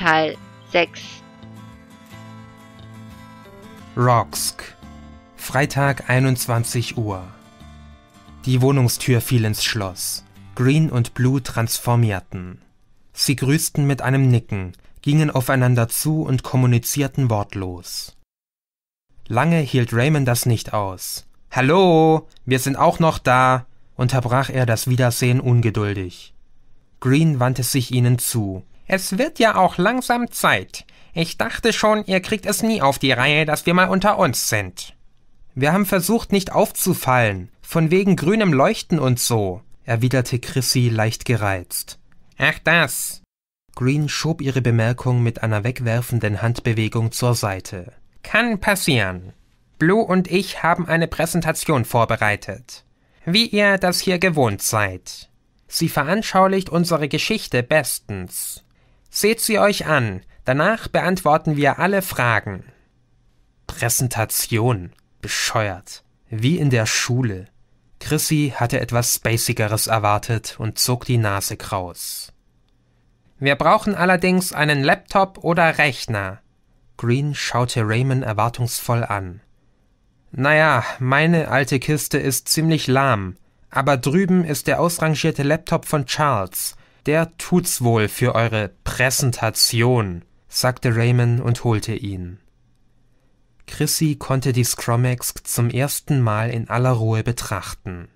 Teil 6. Rocksk. Freitag 21 Uhr. Die Wohnungstür fiel ins Schloss. Green und Blue transformierten. Sie grüßten mit einem Nicken, gingen aufeinander zu und kommunizierten wortlos. Lange hielt Raymond das nicht aus. Hallo, wir sind auch noch da, unterbrach er das Wiedersehen ungeduldig. Green wandte sich ihnen zu, es wird ja auch langsam Zeit. Ich dachte schon, ihr kriegt es nie auf die Reihe, dass wir mal unter uns sind. Wir haben versucht, nicht aufzufallen, von wegen grünem Leuchten und so, erwiderte Chrissy leicht gereizt. Ach das. Green schob ihre Bemerkung mit einer wegwerfenden Handbewegung zur Seite. Kann passieren. Blue und ich haben eine Präsentation vorbereitet. Wie ihr das hier gewohnt seid. Sie veranschaulicht unsere Geschichte bestens. Seht sie euch an. Danach beantworten wir alle Fragen. Präsentation. Bescheuert. Wie in der Schule. Chrissy hatte etwas Spacigeres erwartet und zog die Nase kraus. Wir brauchen allerdings einen Laptop oder Rechner. Green schaute Raymond erwartungsvoll an. Naja, meine alte Kiste ist ziemlich lahm, aber drüben ist der ausrangierte Laptop von Charles. Der tut's wohl für eure Präsentation, sagte Raymond und holte ihn. Chrissy konnte die Scromex zum ersten Mal in aller Ruhe betrachten.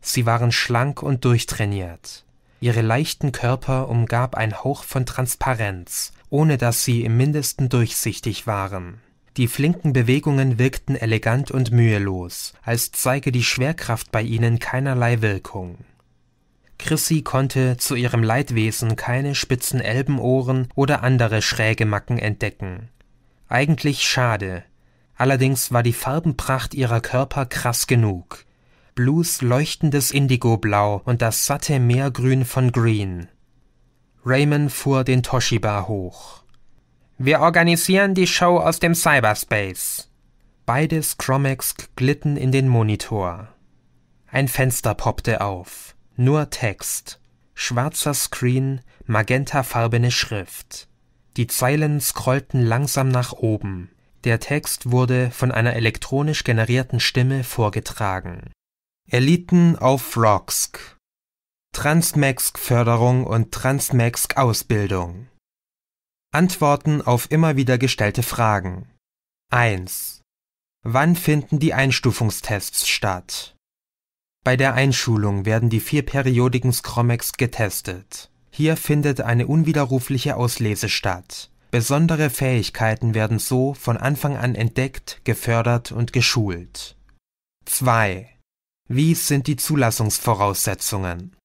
Sie waren schlank und durchtrainiert. Ihre leichten Körper umgab ein Hauch von Transparenz, ohne dass sie im mindesten durchsichtig waren. Die flinken Bewegungen wirkten elegant und mühelos, als zeige die Schwerkraft bei ihnen keinerlei Wirkung. Chrissy konnte zu ihrem Leidwesen keine spitzen Elbenohren oder andere schräge Macken entdecken. Eigentlich schade. Allerdings war die Farbenpracht ihrer Körper krass genug. Blues leuchtendes Indigoblau und das satte Meergrün von Green. Raymond fuhr den Toshiba hoch. Wir organisieren die Show aus dem Cyberspace. Beide Scromex glitten in den Monitor. Ein Fenster poppte auf nur Text, schwarzer Screen, magentafarbene Schrift. Die Zeilen scrollten langsam nach oben. Der Text wurde von einer elektronisch generierten Stimme vorgetragen. Eliten auf Rocksk. Transmexk förderung und Transmexk ausbildung Antworten auf immer wieder gestellte Fragen. 1. Wann finden die Einstufungstests statt? Bei der Einschulung werden die vier periodigen Skromeks getestet. Hier findet eine unwiderrufliche Auslese statt. Besondere Fähigkeiten werden so von Anfang an entdeckt, gefördert und geschult. 2. Wie sind die Zulassungsvoraussetzungen?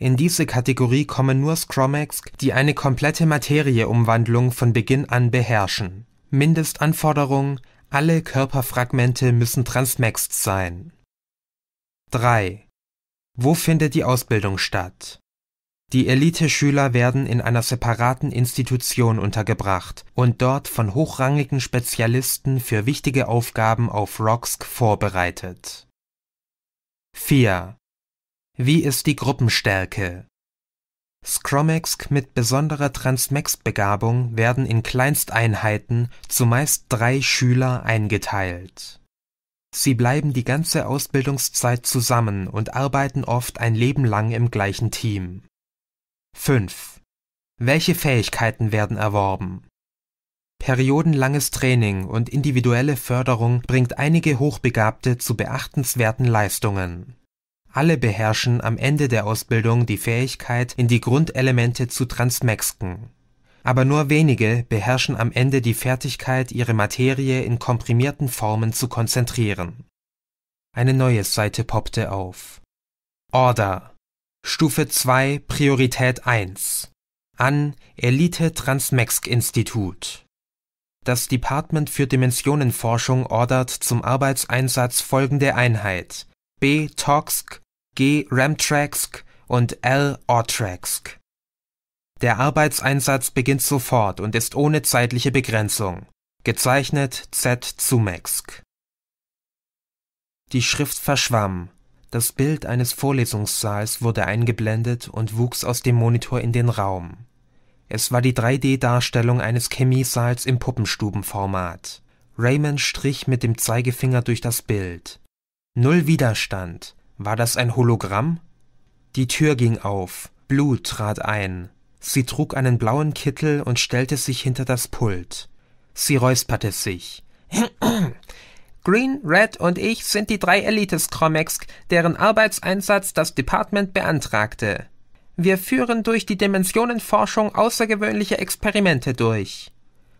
In diese Kategorie kommen nur Skromeks, die eine komplette Materieumwandlung von Beginn an beherrschen. Mindestanforderung: Alle Körperfragmente müssen transmexed sein 3. Wo findet die Ausbildung statt? Die Elite-Schüler werden in einer separaten Institution untergebracht und dort von hochrangigen Spezialisten für wichtige Aufgaben auf ROCSC vorbereitet. 4. Wie ist die Gruppenstärke? Scromexk mit besonderer Transmex-Begabung werden in Kleinsteinheiten, zumeist drei Schüler, eingeteilt Sie bleiben die ganze Ausbildungszeit zusammen und arbeiten oft ein Leben lang im gleichen Team. 5. Welche Fähigkeiten werden erworben? Periodenlanges Training und individuelle Förderung bringt einige Hochbegabte zu beachtenswerten Leistungen. Alle beherrschen am Ende der Ausbildung die Fähigkeit, in die Grundelemente zu transmexken aber nur wenige beherrschen am Ende die Fertigkeit, ihre Materie in komprimierten Formen zu konzentrieren. Eine neue Seite poppte auf. Order. Stufe 2, Priorität 1. An Elite Transmexk Institut. Das Department für Dimensionenforschung ordert zum Arbeitseinsatz folgende Einheit: B. Toxk, G. Ramtraxk und L. Ortraxk. Der Arbeitseinsatz beginnt sofort und ist ohne zeitliche Begrenzung. Gezeichnet Z. Zumext. Die Schrift verschwamm. Das Bild eines Vorlesungssaals wurde eingeblendet und wuchs aus dem Monitor in den Raum. Es war die 3D-Darstellung eines Chemiesaals im Puppenstubenformat. Raymond strich mit dem Zeigefinger durch das Bild. Null Widerstand. War das ein Hologramm? Die Tür ging auf. Blut trat ein. Sie trug einen blauen Kittel und stellte sich hinter das Pult. Sie räusperte sich. Green, Red und ich sind die drei Elites Chromex, deren Arbeitseinsatz das Department beantragte. Wir führen durch die Dimensionenforschung außergewöhnliche Experimente durch.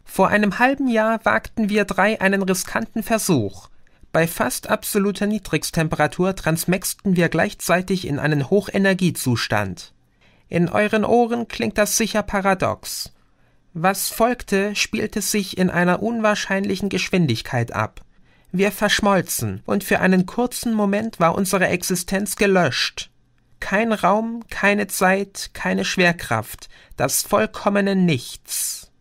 Vor einem halben Jahr wagten wir drei einen riskanten Versuch. Bei fast absoluter Niedrigstemperatur transmexten wir gleichzeitig in einen Hochenergiezustand. In euren Ohren klingt das sicher paradox. Was folgte, spielte sich in einer unwahrscheinlichen Geschwindigkeit ab. Wir verschmolzen, und für einen kurzen Moment war unsere Existenz gelöscht. Kein Raum, keine Zeit, keine Schwerkraft, das vollkommene Nichts.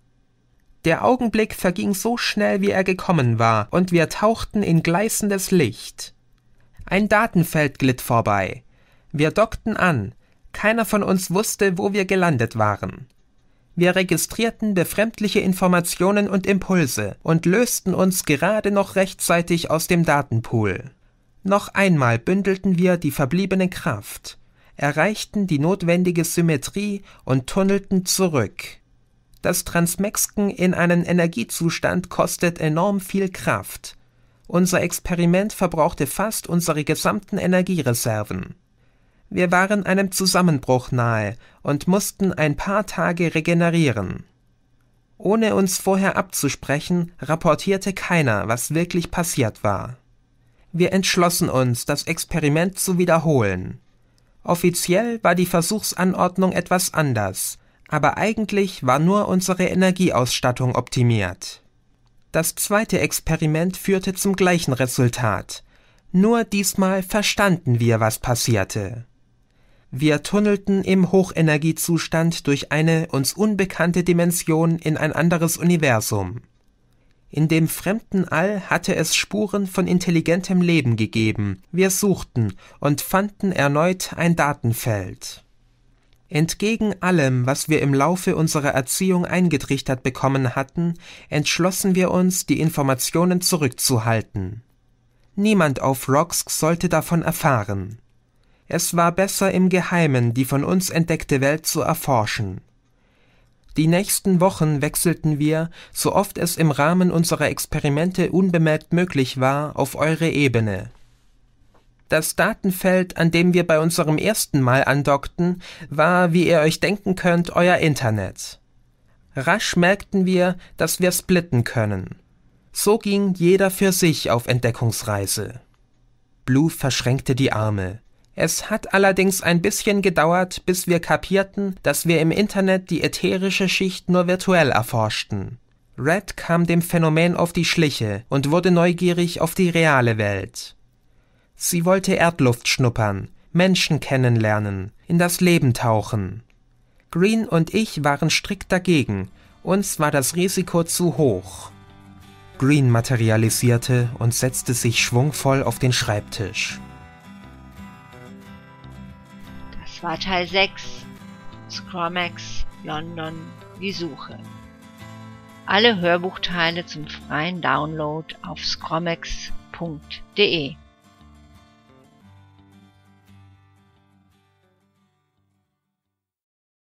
Der Augenblick verging so schnell, wie er gekommen war, und wir tauchten in gleißendes Licht. Ein Datenfeld glitt vorbei. Wir dockten an, keiner von uns wusste, wo wir gelandet waren. Wir registrierten befremdliche Informationen und Impulse und lösten uns gerade noch rechtzeitig aus dem Datenpool. Noch einmal bündelten wir die verbliebene Kraft, erreichten die notwendige Symmetrie und tunnelten zurück. Das Transmexken in einen Energiezustand kostet enorm viel Kraft. Unser Experiment verbrauchte fast unsere gesamten Energiereserven. Wir waren einem Zusammenbruch nahe und mussten ein paar Tage regenerieren. Ohne uns vorher abzusprechen, rapportierte keiner, was wirklich passiert war. Wir entschlossen uns, das Experiment zu wiederholen. Offiziell war die Versuchsanordnung etwas anders, aber eigentlich war nur unsere Energieausstattung optimiert. Das zweite Experiment führte zum gleichen Resultat. Nur diesmal verstanden wir, was passierte. Wir tunnelten im Hochenergiezustand durch eine uns unbekannte Dimension in ein anderes Universum. In dem fremden All hatte es Spuren von intelligentem Leben gegeben. Wir suchten und fanden erneut ein Datenfeld. Entgegen allem, was wir im Laufe unserer Erziehung eingetrichtert bekommen hatten, entschlossen wir uns, die Informationen zurückzuhalten. Niemand auf Roxk sollte davon erfahren. Es war besser im Geheimen, die von uns entdeckte Welt zu erforschen. Die nächsten Wochen wechselten wir, so oft es im Rahmen unserer Experimente unbemerkt möglich war, auf eure Ebene. Das Datenfeld, an dem wir bei unserem ersten Mal andockten, war, wie ihr euch denken könnt, euer Internet. Rasch merkten wir, dass wir splitten können. So ging jeder für sich auf Entdeckungsreise. Blue verschränkte die Arme. Es hat allerdings ein bisschen gedauert, bis wir kapierten, dass wir im Internet die ätherische Schicht nur virtuell erforschten. Red kam dem Phänomen auf die Schliche und wurde neugierig auf die reale Welt. Sie wollte Erdluft schnuppern, Menschen kennenlernen, in das Leben tauchen. Green und ich waren strikt dagegen, uns war das Risiko zu hoch. Green materialisierte und setzte sich schwungvoll auf den Schreibtisch. war Teil 6, Scromax, London, die Suche. Alle Hörbuchteile zum freien Download auf scromax.de